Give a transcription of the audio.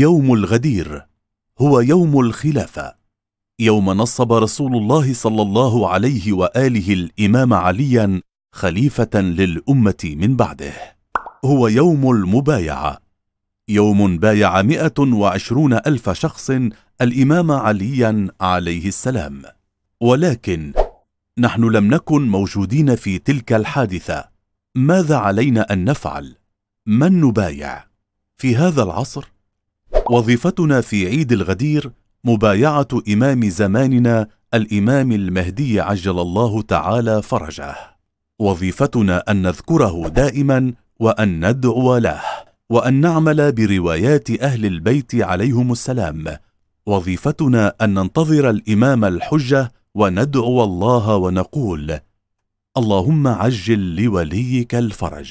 يوم الغدير هو يوم الخلافه يوم نصب رسول الله صلى الله عليه واله الامام عليا خليفه للامه من بعده هو يوم المبايعه يوم بايع مئه وعشرون الف شخص الامام عليا عليه السلام ولكن نحن لم نكن موجودين في تلك الحادثه ماذا علينا ان نفعل من نبايع في هذا العصر وظيفتنا في عيد الغدير مبايعة إمام زماننا الإمام المهدي عجل الله تعالى فرجه وظيفتنا أن نذكره دائما وأن ندعو له وأن نعمل بروايات أهل البيت عليهم السلام وظيفتنا أن ننتظر الإمام الحجة وندعو الله ونقول اللهم عجل لوليك الفرج